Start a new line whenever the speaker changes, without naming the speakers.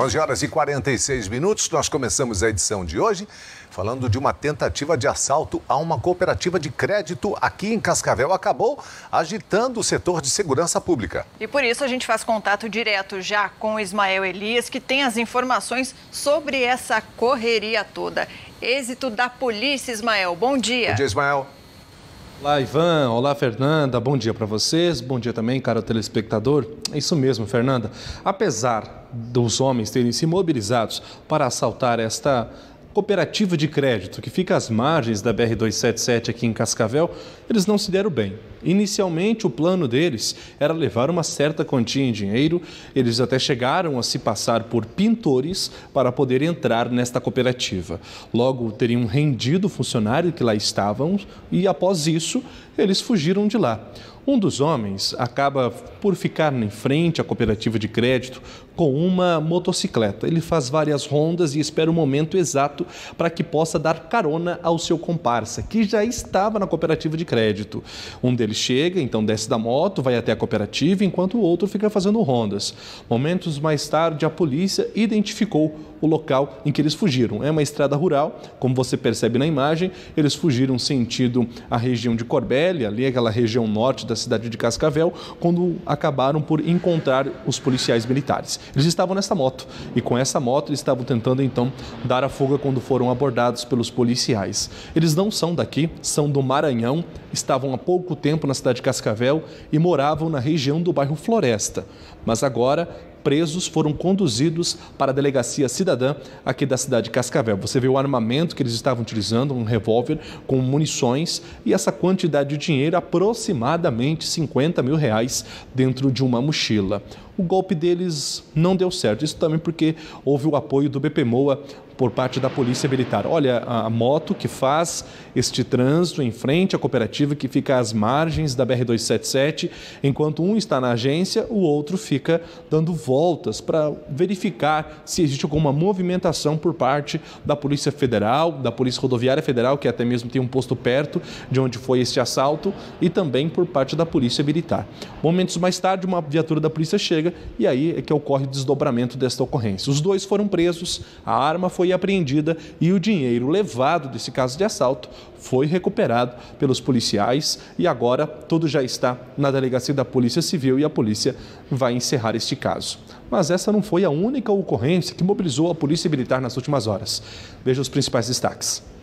11 horas e 46 minutos, nós começamos a edição de hoje falando de uma tentativa de assalto a uma cooperativa de crédito aqui em Cascavel. Acabou agitando o setor de segurança pública. E por isso a gente faz contato direto já com Ismael Elias, que tem as informações sobre essa correria toda. Êxito da polícia, Ismael. Bom dia. Bom dia, Ismael. Olá, Ivan. Olá, Fernanda. Bom dia para vocês. Bom dia também, cara telespectador. É isso mesmo, Fernanda. Apesar dos homens terem se mobilizados para assaltar esta cooperativa de crédito que fica às margens da BR-277 aqui em Cascavel, eles não se deram bem. Inicialmente, o plano deles era levar uma certa quantia em dinheiro. Eles até chegaram a se passar por pintores para poder entrar nesta cooperativa. Logo, teriam rendido o funcionário que lá estavam e, após isso, eles fugiram de lá. Um dos homens acaba por ficar em frente à cooperativa de crédito com uma motocicleta. Ele faz várias rondas e espera o momento exato para que possa dar carona ao seu comparsa, que já estava na cooperativa de crédito. Um deles ele chega, então desce da moto, vai até a cooperativa, enquanto o outro fica fazendo rondas. Momentos mais tarde, a polícia identificou o local em que eles fugiram. É uma estrada rural, como você percebe na imagem, eles fugiram sentido a região de Corbélia, ali aquela região norte da cidade de Cascavel, quando acabaram por encontrar os policiais militares. Eles estavam nessa moto e com essa moto eles estavam tentando então dar a fuga quando foram abordados pelos policiais. Eles não são daqui, são do Maranhão, estavam há pouco tempo tempo na cidade de Cascavel e moravam na região do bairro Floresta, mas agora presos foram conduzidos para a delegacia cidadã aqui da cidade de Cascavel. Você vê o armamento que eles estavam utilizando, um revólver com munições e essa quantidade de dinheiro, aproximadamente 50 mil reais, dentro de uma mochila. O golpe deles não deu certo, isso também porque houve o apoio do BPMOA, por parte da Polícia Militar. Olha, a moto que faz este trânsito em frente à cooperativa que fica às margens da BR-277, enquanto um está na agência, o outro fica dando voltas para verificar se existe alguma movimentação por parte da Polícia Federal, da Polícia Rodoviária Federal, que até mesmo tem um posto perto de onde foi este assalto, e também por parte da Polícia Militar. Momentos mais tarde, uma viatura da polícia chega e aí é que ocorre o desdobramento desta ocorrência. Os dois foram presos, a arma foi apreendida e o dinheiro levado desse caso de assalto foi recuperado pelos policiais e agora tudo já está na delegacia da Polícia Civil e a polícia vai encerrar este caso. Mas essa não foi a única ocorrência que mobilizou a Polícia Militar nas últimas horas. Veja os principais destaques.